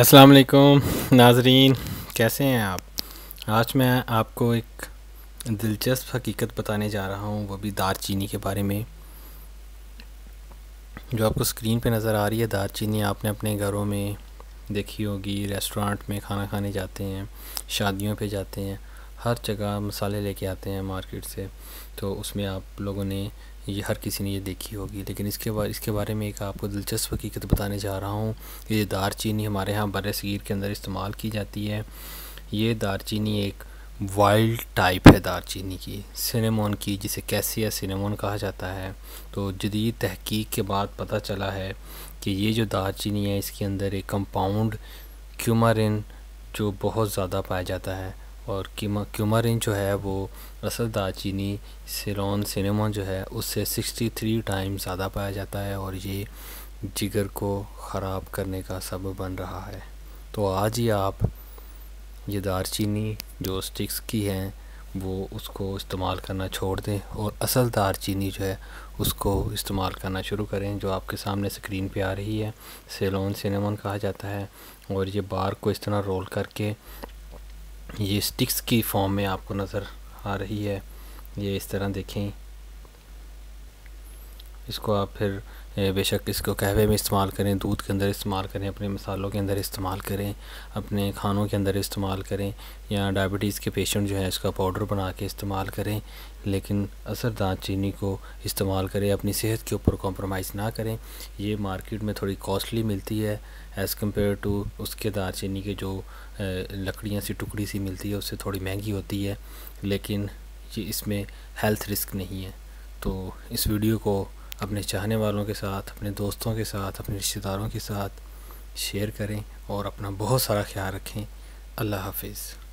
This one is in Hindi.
अस्सलाम वालेकुम नाजरीन कैसे हैं आप आज मैं आपको एक दिलचस्प हकीकत बताने जा रहा हूँ वो भी दारचीनी के बारे में जो आपको स्क्रीन पे नज़र आ रही है दारचीनी आपने अपने घरों में देखी होगी रेस्टोरेंट में खाना खाने जाते हैं शादियों पे जाते हैं हर जगह मसाले लेके आते हैं मार्केट से तो उसमें आप लोगों ने ये हर किसी ने ये देखी होगी लेकिन इसके बारे इसके बारे में एक आपको दिलचस्प हकीकत बताने जा रहा हूँ ये दारचीनी हमारे यहाँ बर सगीर के अंदर इस्तेमाल की जाती है ये दारचीनी एक वाइल्ड टाइप है दारचीनी की सिनेमोन की जिसे कैसिया सिनेमोन कहा जाता है तो जदीद तहकीक के बाद पता चला है कि ये जो दारचीनी है इसके अंदर एक कंपाउंड क्यूमरिन जो बहुत ज़्यादा पाया जाता है और कीमा क्यूमा जो है वो असरदार चीनी सिलोन सिनेमा जो है उससे 63 टाइम ज़्यादा पाया जाता है और ये जिगर को ख़राब करने का सब बन रहा है तो आज ही आप ये दारचीनी जो स्टिक्स की हैं वो उसको इस्तेमाल करना छोड़ दें और असल दारचीनी जो है उसको इस्तेमाल करना शुरू करें जो आपके सामने स्क्रीन पे आ रही है सेलोन सिनेमन कहा जाता है और ये बार को इस तरह रोल करके ये स्टिक्स की फॉर्म में आपको नज़र आ रही है ये इस तरह देखें इसको आप फिर बेशक इसको कहवे में इस्तेमाल करें दूध के अंदर इस्तेमाल करें अपने मसालों के अंदर इस्तेमाल करें अपने खानों के अंदर इस्तेमाल करें या डायबिटीज़ के पेशेंट जो है इसका पाउडर बना के इस्तेमाल करें लेकिन असरदार चीनी को इस्तेमाल करें अपनी सेहत के ऊपर कॉम्प्रोमाइज़ ना करें ये मार्केट में थोड़ी कॉस्टली मिलती है एज़ कम्पेयर टू उसके दार चीनी के जो लकड़ियाँ सी टुकड़ी सी मिलती है उससे थोड़ी महंगी होती है लेकिन ये इसमें हेल्थ रिस्क नहीं है तो इस वीडियो को अपने चाहने वालों के साथ अपने दोस्तों के साथ अपने रिश्तेदारों के साथ शेयर करें और अपना बहुत सारा ख्याल रखें अल्लाह हाफिज़